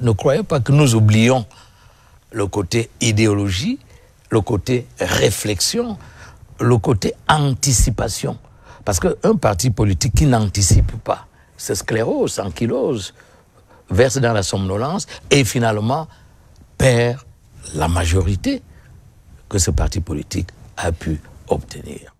Ne croyez pas que nous oublions le côté idéologie, le côté réflexion, le côté anticipation. Parce qu'un parti politique qui n'anticipe pas, c'est sclérose, ankylose, verse dans la somnolence et finalement perd la majorité que ce parti politique a pu obtenir.